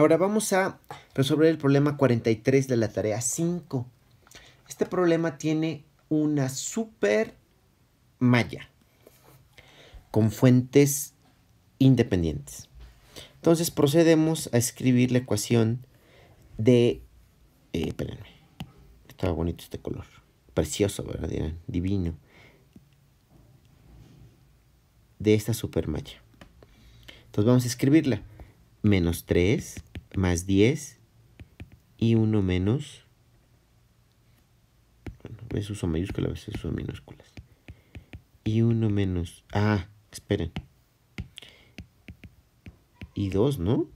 Ahora vamos a resolver el problema 43 de la tarea 5. Este problema tiene una super malla con fuentes independientes. Entonces procedemos a escribir la ecuación de... Eh, espérenme, estaba bonito este color. Precioso, ¿verdad? divino. De esta super malla. Entonces vamos a escribirla. Menos 3 más 10 y 1 menos. Bueno, a veces uso mayúsculas, a veces uso minúsculas. Y 1 menos. Ah, esperen. Y 2, ¿no?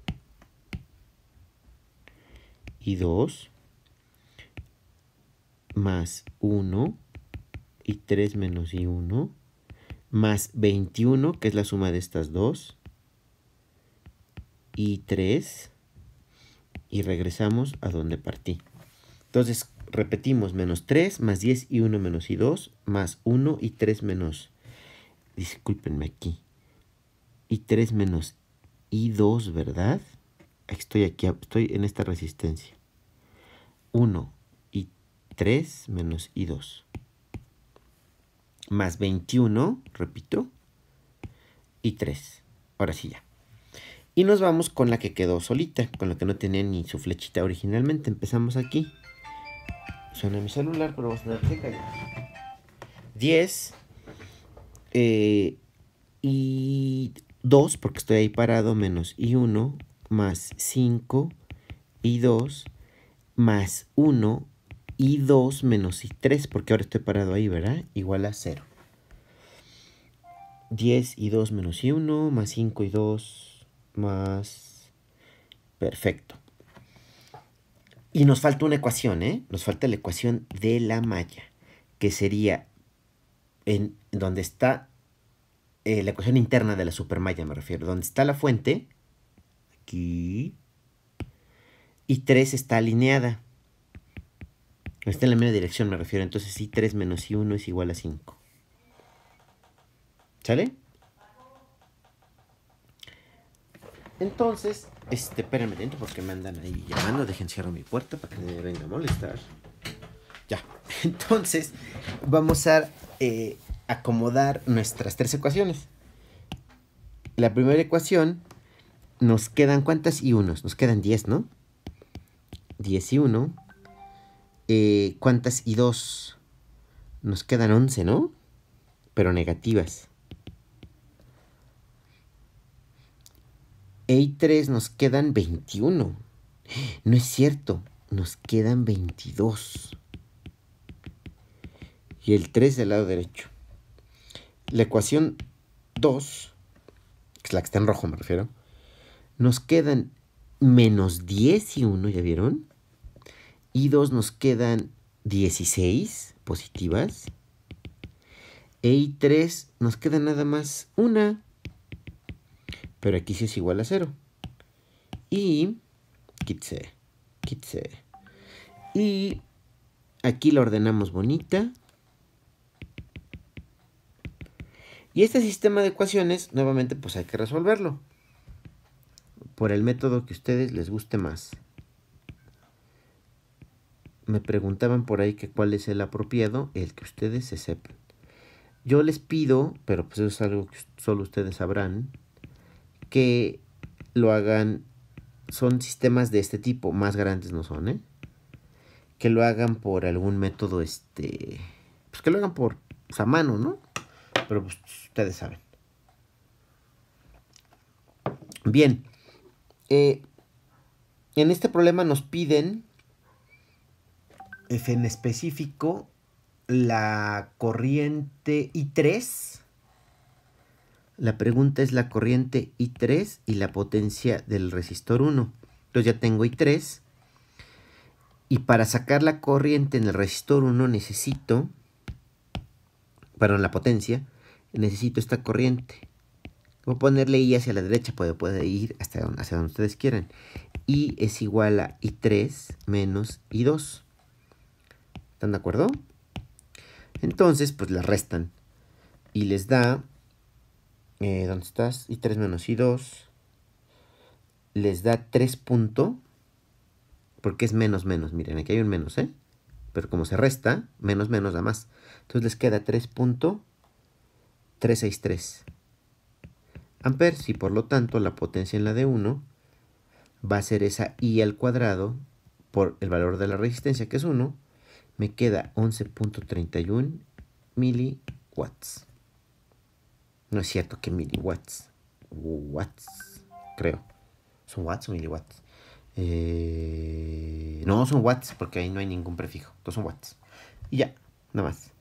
Y 2 más 1 y 3 menos y 1 más 21, que es la suma de estas dos, y 3 y regresamos a donde partí. Entonces repetimos menos 3 más 10 y 1 menos y 2 más 1 y 3 menos, discúlpenme aquí, y 3 menos y 2, ¿verdad? Estoy aquí, estoy en esta resistencia. 1 y 3 menos y 2 más 21, repito, y 3. Ahora sí ya. Y nos vamos con la que quedó solita, con la que no tenía ni su flechita originalmente. Empezamos aquí. Suena mi celular, pero vamos a tener que 10. y 2, porque estoy ahí parado, menos y 1, más 5 y 2, más 1 y 2, menos y 3, porque ahora estoy parado ahí, ¿verdad? Igual a 0. 10 y 2 menos y 1, más 5 y 2, más perfecto. Y nos falta una ecuación, ¿eh? Nos falta la ecuación de la malla, que sería en donde está eh, la ecuación interna de la supermalla, me refiero. Donde está la fuente, aquí, y 3 está alineada. Está en la misma dirección, me refiero. Entonces, I3 menos I1 es igual a 5. ¿Sale? Entonces, este, espérenme dentro porque me andan ahí llamando. Dejen cierro mi puerta para que me venga a molestar. Ya. Entonces, vamos a eh, acomodar nuestras tres ecuaciones. La primera ecuación nos quedan cuántas y unos. Nos quedan 10, ¿no? 10 y 1. Eh, ¿Cuántas y dos? Nos quedan 11, ¿no? Pero negativas. E3 nos quedan 21. No es cierto, nos quedan 22. Y el 3 del lado derecho. La ecuación 2, que es la que está en rojo me refiero, nos quedan menos 10 y 1, ¿ya vieron? Y 2 nos quedan 16 positivas. E3 nos queda nada más una. Pero aquí sí es igual a cero. Y... Kitse. Kitse. Y aquí lo ordenamos bonita. Y este sistema de ecuaciones, nuevamente, pues hay que resolverlo. Por el método que a ustedes les guste más. Me preguntaban por ahí que cuál es el apropiado, el que ustedes se sepan. Yo les pido, pero pues es algo que solo ustedes sabrán, que lo hagan, son sistemas de este tipo, más grandes no son, ¿eh? Que lo hagan por algún método, este, pues que lo hagan por pues, a mano, ¿no? Pero pues, ustedes saben. Bien, eh, en este problema nos piden en específico la corriente I3 la pregunta es la corriente I3 y la potencia del resistor 1. Entonces ya tengo I3. Y para sacar la corriente en el resistor 1 necesito, perdón, la potencia, necesito esta corriente. Voy a ponerle I hacia la derecha, puede, ir hasta hacia donde ustedes quieran. I es igual a I3 menos I2. ¿Están de acuerdo? Entonces, pues la restan. Y les da eh, ¿dónde estás? Y 3 menos i 2 les da 3 porque es menos menos, miren, aquí hay un menos, ¿eh? Pero como se resta, menos menos da más. Entonces les queda 3.363 amperes y por lo tanto la potencia en la de 1 va a ser esa I al cuadrado por el valor de la resistencia que es 1, me queda 11.31 miliwatts. No es cierto que miliwatts. Watts, creo. ¿Son watts o miliwatts? Eh, no, son watts, porque ahí no hay ningún prefijo. Entonces son watts. Y ya, nada más.